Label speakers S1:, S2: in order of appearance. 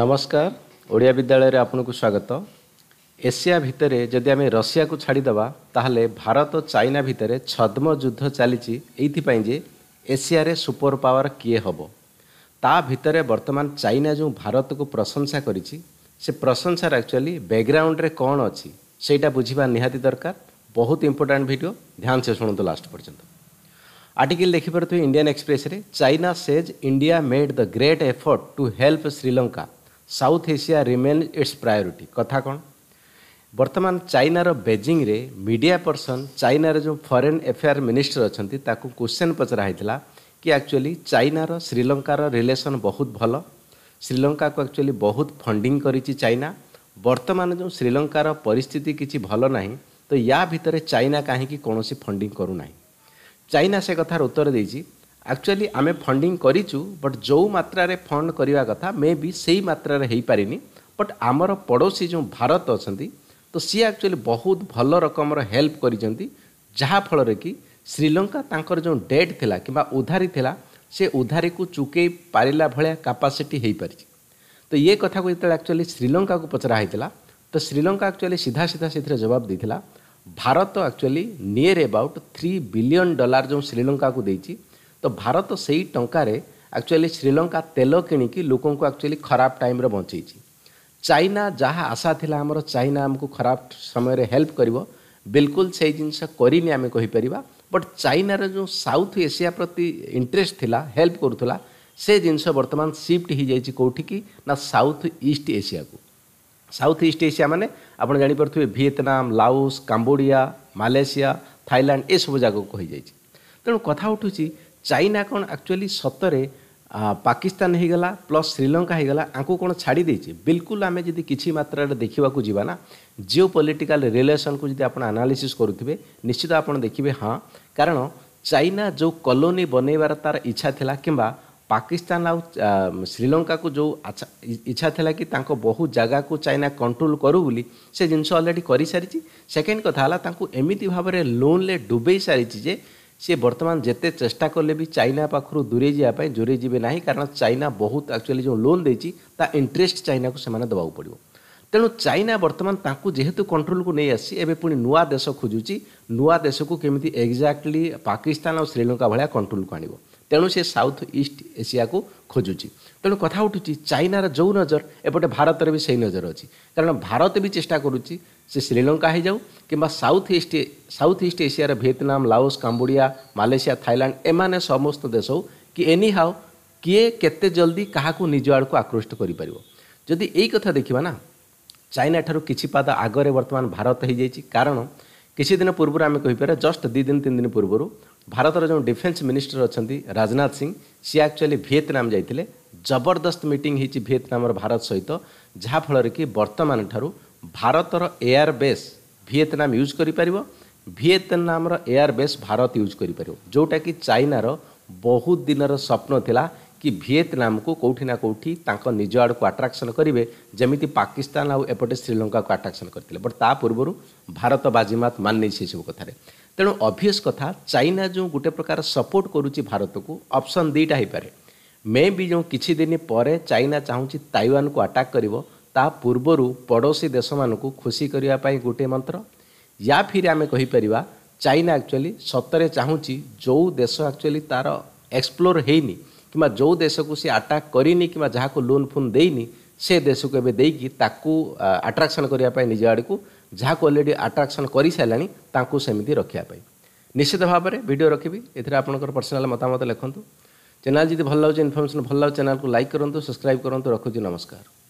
S1: ନମସ୍କାର ଓଡ଼ିଆ ବିଦ୍ୟାଳୟରେ ଆପଣଙ୍କୁ ସ୍ୱାଗତ ଏସିଆ ଭିତରେ ଯଦି ଆମେ ରଷିଆକୁ ଛାଡ଼ିଦେବା ତାହେଲେ ଭାରତ ଚାଇନା ଭିତରେ ଛଦ୍ମ ଯୁଦ୍ଧ ଚାଲିଛି ଏଇଥିପାଇଁ ଯେ ଏସିଆରେ ସୁପର ପାୱାର କିଏ ହେବ ତା ଭିତରେ ବର୍ତ୍ତମାନ ଚାଇନା ଯେଉଁ ଭାରତକୁ ପ୍ରଶଂସା କରିଛି ସେ ପ୍ରଶଂସାର ଆକ୍ଚୁଆଲି ବ୍ୟାକ୍ଗ୍ରାଉଣ୍ଡରେ କ'ଣ ଅଛି ସେଇଟା ବୁଝିବା ନିହାତି ଦରକାର ବହୁତ ଇମ୍ପୋର୍ଟାଣ୍ଟ ଭିଡ଼ିଓ ଧ୍ୟାନସେ ଶୁଣନ୍ତୁ ଲାଷ୍ଟ ପର୍ଯ୍ୟନ୍ତ ଆର୍ଟିକିଲ୍ ଦେଖିପାରୁଥିବେ ଇଣ୍ଡିଆନ୍ ଏକ୍ସପ୍ରେସ୍ରେ China says India made the great effort to help Sri Lanka South Asia remain its priority କଥା କ'ଣ ବର୍ତ୍ତମାନ ଚାଇନାର ବେଜିଂରେ ମିଡ଼ିଆ ପର୍ସନ୍ ଚାଇନାର ଯେଉଁ ଫରେନ୍ ଆଫେୟାର୍ ମିନିଷ୍ଟର ଅଛନ୍ତି ତାକୁ କୋଶ୍ଚେନ୍ ପଚରା ହେଇଥିଲା କି ଆକ୍ଚୁଆଲି ଚାଇନାର ଶ୍ରୀଲଙ୍କାର ରିଲେସନ୍ ବହୁତ ଭଲ ଶ୍ରୀଲଙ୍କାକୁ ଆକ୍ଚୁଆଲି ବହୁତ ଫଣ୍ଡିଂ କରିଛି ଚାଇନା ବର୍ତ୍ତମାନ ଯେଉଁ ଶ୍ରୀଲଙ୍କାର ପରିସ୍ଥିତି କିଛି ଭଲ ନାହିଁ ତ ୟା ଭିତରେ ଚାଇନା କାହିଁକି କୌଣସି ଫଣ୍ଡିଂ କରୁନାହିଁ ଚାଇନା ସେ କଥାର ଉତ୍ତର ଦେଇଛି ଆକ୍ଚୁଆଲି ଆମେ ଫଣ୍ଡିଂ କରିଛୁ ବଟ୍ ଯେଉଁ ମାତ୍ରାରେ ଫଣ୍ଡ କରିବା କଥା ମେ ବି ସେଇ ମାତ୍ରାରେ ହେଇପାରିନି ବଟ୍ ଆମର ପଡ଼ୋଶୀ ଯେଉଁ ଭାରତ ଅଛନ୍ତି ତ ସିଏ ଆକ୍ଚୁଆଲି ବହୁତ ଭଲ ରକମର ହେଲ୍ପ କରିଛନ୍ତି ଯାହାଫଳରେ କି ଶ୍ରୀଲଙ୍କା ତାଙ୍କର ଯେଉଁ ଡେଟ୍ ଥିଲା କିମ୍ବା ଉଧାରୀ ଥିଲା ସେ ଉଧାରୀକୁ ଚୁକେଇ ପାରିଲା ଭଳିଆ କାପାସିଟି ହେଇପାରିଛି ତ ଇଏ କଥାକୁ ଯେତେବେଳେ ଆକ୍ଚୁଆଲି ଶ୍ରୀଲଙ୍କାକୁ ପଚରା ହେଇଥିଲା ତ ଶ୍ରୀଲଙ୍କା ଆକ୍ଚୁଆଲି ସିଧା ସିଧା ସେଥିରେ ଜବାବ ଦେଇଥିଲା Bharat actually near about three billion dollar ଯେଉଁ ଶ୍ରୀଲଙ୍କାକୁ ଦେଇଛି ତ ଭାରତ ସେଇ ଟଙ୍କାରେ ଆକ୍ଚୁଆଲି ଶ୍ରୀଲଙ୍କା ତେଲ କିଣିକି ଲୋକଙ୍କୁ ଆକ୍ଚୁଆଲି ଖରାପ ଟାଇମ୍ରେ ବଞ୍ଚେଇଛି ଚାଇନା ଯାହା ଆଶା ଥିଲା ଆମର ଚାଇନା ଆମକୁ ଖରାପ ସମୟରେ ହେଲ୍ପ କରିବ ବିଲକୁଲ ସେଇ ଜିନିଷ କରିନି ଆମେ କହିପାରିବା ବଟ୍ ଚାଇନାର ଯେଉଁ ସାଉଥ୍ ଏସିଆ ପ୍ରତି ଇଣ୍ଟରେଷ୍ଟ ଥିଲା ହେଲ୍ପ କରୁଥିଲା ସେ ଜିନିଷ ବର୍ତ୍ତମାନ ସିଫ୍ଟ ହୋଇଯାଇଛି କେଉଁଠିକି ନା ସାଉଥ୍ ଇଷ୍ଟ ଏସିଆକୁ ସାଉଥ୍ ଇଷ୍ଟ ଏସିଆ ମାନେ ଆପଣ ଜାଣିପାରୁଥିବେ Vietnam Laos Cambodia Malaysia Thailand ଏସବୁ ଜାଗାକୁ ହୋଇଯାଇଛି ତେଣୁ କଥା ଉଠୁଛି ଚାଇନା କ'ଣ ଆକ୍ଚୁଆଲି ସତରେ ପାକିସ୍ତାନ ହେଇଗଲା ପ୍ଲସ୍ ଶ୍ରୀଲଙ୍କା ହେଇଗଲା ଆଙ୍କୁ କ'ଣ ଛାଡ଼ି ଦେଇଛି ବିଲକୁଲ ଆମେ ଯଦି କିଛି ମାତ୍ରାରେ ଦେଖିବାକୁ ଯିବା ନା ଜିଓ ପଲିଟିକାଲ ରିଲେସନ୍କୁ ଯଦି ଆପଣ ଆନାଲିସିସ୍ କରୁଥିବେ ନିଶ୍ଚିତ ଆପଣ ଦେଖିବେ ହଁ କାରଣ ଚାଇନା ଯେଉଁ କଲୋନୀ ବନେଇବାର ତା'ର ଇଚ୍ଛା ଥିଲା କିମ୍ବା ପାକିସ୍ତାନ ଆଉ ଶ୍ରୀଲଙ୍କାକୁ ଯେଉଁ ଇଚ୍ଛା ଥିଲା କି ତାଙ୍କ ବହୁ ଜାଗାକୁ ଚାଇନା କଣ୍ଟ୍ରୋଲ କରୁ ବୋଲି ସେ ଜିନିଷ ଅଲରେଡ଼ି କରିସାରିଛି ସେକେଣ୍ଡ କଥା ହେଲା ତାଙ୍କୁ ଏମିତି ଭାବରେ ଲୋନ୍ରେ ଡୁବେଇ ସାରିଛି ଯେ ସେ ବର୍ତ୍ତମାନ ଯେତେ ଚେଷ୍ଟା କଲେ ବି ଚାଇନା ପାଖରୁ ଦୂରେଇ ଯିବା ପାଇଁ ଦୂରେଇ ଯିବେ ନାହିଁ କାରଣ ଚାଇନା ବହୁତ ଆକ୍ଚୁଆଲି ଯେଉଁ ଲୋନ୍ ଦେଇଛି ତା ଇଣ୍ଟରେଷ୍ଟ ଚାଇନାକୁ ସେମାନେ ଦେବାକୁ ପଡ଼ିବ ତେଣୁ ଚାଇନା ବର୍ତ୍ତମାନ ତାଙ୍କୁ ଯେହେତୁ କଣ୍ଟ୍ରୋଲକୁ ନେଇ ଆସି ଏବେ ପୁଣି ନୂଆ ଦେଶ ଖୋଜୁଛି ନୂଆ ଦେଶକୁ କେମିତି ଏକ୍ଜାକ୍ଟଲି ପାକିସ୍ତାନ ଆଉ ଶ୍ରୀଲଙ୍କା ଭଳିଆ କଣ୍ଟ୍ରୋଲକୁ ଆଣିବ ତେଣୁ ସେ ସାଉଥ ଇଷ୍ଟ ଏସିଆକୁ ଖୋଜୁଛି ତେଣୁ କଥା ଉଠୁଛି ଚାଇନାର ଯେଉଁ ନଜର ଏପଟେ ଭାରତରେ ବି ସେଇ ନଜର ଅଛି କାରଣ ଭାରତ ବି ଚେଷ୍ଟା କରୁଛି ସେ ଶ୍ରୀଲଙ୍କା ହେଇଯାଉ କିମ୍ବା ସାଉଥ୍ ଇଷ୍ଟ ସାଉଥ ଇଷ୍ଟ ଏସିଆର Vietnam Laos Cambodia Malaysia Thailand ଏମାନେ ସମସ୍ତ ଦେଶ ହଉ କି ଏନି ହାଓ କିଏ କେତେ ଜଲ୍ଦି କାହାକୁ ନିଜ ଆଡ଼କୁ ଆକୃଷ୍ଟ କରିପାରିବ ଯଦି ଏଇ କଥା ଦେଖିବା ନା ଚାଇନାଠାରୁ କିଛି ପାଦ ଆଗରେ ବର୍ତ୍ତମାନ ଭାରତ ହୋଇଯାଇଛି କାରଣ କିଛିଦିନ ପୂର୍ବରୁ ଆମେ କହିପାରିବା ଜଷ୍ଟ ଦୁଇ ଦିନ ତିନି ଦିନ ପୂର୍ବରୁ ଭାରତର ଯେଉଁ ଡିଫେନ୍ସ ମିନିଷ୍ଟର ଅଛନ୍ତି ରାଜନାଥ ସିଂ ସିଏ ଆକ୍ଚୁଆଲି ଭିଏତନାମ ଯାଇଥିଲେ ଜବରଦସ୍ତ ମିଟିଂ ହେଇଛି ଭିଏତନାମର ଭାରତ ସହିତ ଯାହାଫଳରେ କି ବର୍ତ୍ତମାନଠାରୁ ଭାରତର ଏୟାର ବେସ୍ ଭିଏତନାମ ୟୁଜ୍ କରିପାରିବ ଭିଏତନାମର ଏୟାର ବେସ୍ ଭାରତ ୟୁଜ୍ କରିପାରିବ ଯେଉଁଟାକି ଚାଇନାର ବହୁତ ଦିନର ସ୍ୱପ୍ନ ଥିଲା କି ଭିଏତନାମକୁ କେଉଁଠି ନା କେଉଁଠି ତାଙ୍କ ନିଜ ଆଡ଼କୁ ଆଟ୍ରାକ୍ସନ୍ କରିବେ ଯେମିତି ପାକିସ୍ତାନ ଆଉ ଏପଟେ ଶ୍ରୀଲଙ୍କାକୁ ଆଟ୍ରାକ୍ସନ୍ କରିଥିଲେ ବଟ୍ ତା ପୂର୍ବରୁ ଭାରତ ବାଜିମାତ ମାନି ନେଇଛି ଏସବୁ କଥାରେ ତେଣୁ ଅଭିୟସ୍ କଥା ଚାଇନା ଯେଉଁ ଗୋଟେ ପ୍ରକାର ସପୋର୍ଟ କରୁଛି ଭାରତକୁ ଅପସନ୍ ଦୁଇଟା ହେଇପାରେ ମେ ବି ଯେଉଁ କିଛି ଦିନ ପରେ ଚାଇନା ଚାହୁଁଛି ତାଇୱାନକୁ ଆଟାକ୍ କରିବ ତା ପୂର୍ବରୁ ପଡ଼ୋଶୀ ଦେଶମାନଙ୍କୁ ଖୁସି କରିବା ପାଇଁ ଗୋଟିଏ ମନ୍ତ୍ର ୟା ଫିରେ ଆମେ କହିପାରିବା ଚାଇନା ଆକ୍ଚୁଆଲି ସତରେ ଚାହୁଁଛି ଯେଉଁ ଦେଶ ଆକ୍ଚୁଆଲି ତା'ର ଏକ୍ସପ୍ଲୋର୍ ହେଇନି କିମ୍ବା ଯେଉଁ ଦେଶକୁ ସେ ଆଟାକ୍ କରିନି କିମ୍ବା ଯାହାକୁ ଲୋନ୍ ଫୋନ୍ ଦେଇନି ସେ ଦେଶକୁ ଏବେ ଦେଇକି ତାକୁ ଆଟ୍ରାକ୍ସନ୍ କରିବା ପାଇଁ ନିଜ ଆଡ଼କୁ ଯାହାକୁ ଅଲରେଡ଼ି ଆଟ୍ରାକ୍ସନ୍ କରିସାରିଲାଣି ତାଙ୍କୁ ସେମିତି ରଖିବା ପାଇଁ ନିଶ୍ଚିତ ଭାବରେ ଭିଡ଼ିଓ ରଖିବି ଏଥିରେ ଆପଣଙ୍କର ପର୍ସନାଲ୍ ମତାମତ ଲେଖନ୍ତୁ ଚ୍ୟାନେଲ୍ ଯଦି ଭଲ ଲାଗୁଛି ଇନଫର୍ମେସନ୍ ଭଲ ଲାଗୁଛି ଚ୍ୟାନେଲ୍କୁ ଲାଇକ୍ କରନ୍ତୁ ସବସ୍କ୍ରାଇବ୍ କରନ୍ତୁ ରଖୁଛି ନମସ୍କାର